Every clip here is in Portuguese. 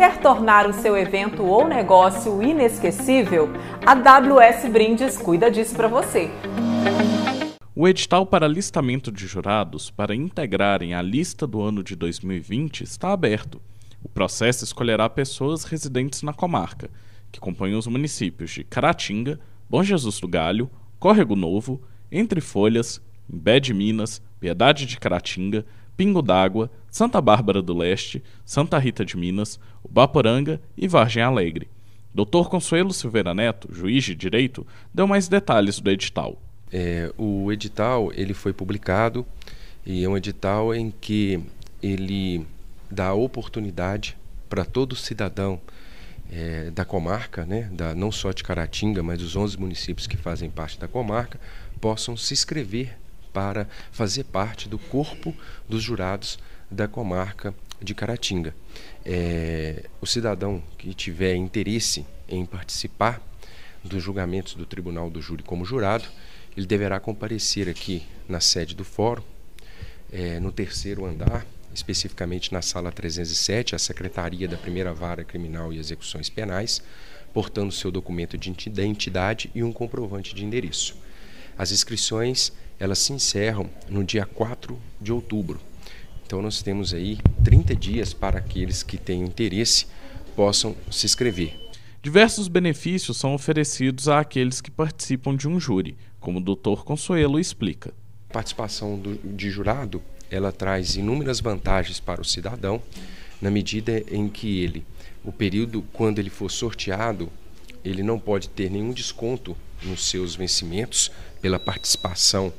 Quer tornar o seu evento ou negócio inesquecível? A WS Brindes cuida disso para você. O edital para listamento de jurados para integrarem a lista do ano de 2020 está aberto. O processo escolherá pessoas residentes na comarca, que compõem os municípios de Caratinga, Bom Jesus do Galho, Córrego Novo, Entre Folhas, Imbé de Minas, Piedade de Caratinga, Pingo d'Água, Santa Bárbara do Leste, Santa Rita de Minas, Ubaporanga e Vargem Alegre. Dr. Consuelo Silveira Neto, juiz de direito, deu mais detalhes do edital. É, o edital ele foi publicado e é um edital em que ele dá oportunidade para todo cidadão é, da comarca, né, da, não só de Caratinga, mas dos 11 municípios que fazem parte da comarca, possam se inscrever para fazer parte do corpo dos jurados da comarca de Caratinga. É, o cidadão que tiver interesse em participar dos julgamentos do Tribunal do Júri como jurado, ele deverá comparecer aqui na sede do fórum, é, no terceiro andar, especificamente na sala 307, a Secretaria da Primeira Vara Criminal e Execuções Penais, portando seu documento de identidade e um comprovante de endereço. As inscrições elas se encerram no dia 4 de outubro. Então nós temos aí 30 dias para aqueles que têm interesse possam se inscrever. Diversos benefícios são oferecidos àqueles que participam de um júri, como o doutor Consuelo explica. A participação do, de jurado ela traz inúmeras vantagens para o cidadão, na medida em que ele, o período quando ele for sorteado, ele não pode ter nenhum desconto nos seus vencimentos pela participação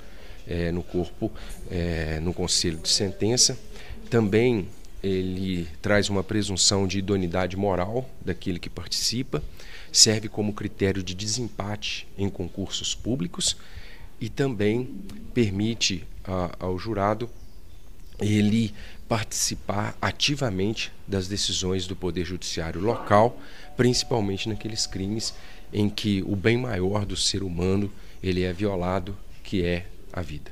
é, no corpo, é, no conselho de sentença. Também ele traz uma presunção de idoneidade moral daquele que participa, serve como critério de desempate em concursos públicos e também permite a, ao jurado ele participar ativamente das decisões do Poder Judiciário local, principalmente naqueles crimes em que o bem maior do ser humano ele é violado, que é a vida.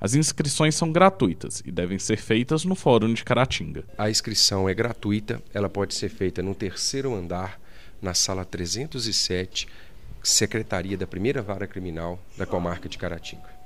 As inscrições são gratuitas e devem ser feitas no Fórum de Caratinga. A inscrição é gratuita, ela pode ser feita no terceiro andar, na sala 307, Secretaria da Primeira Vara Criminal da Comarca de Caratinga.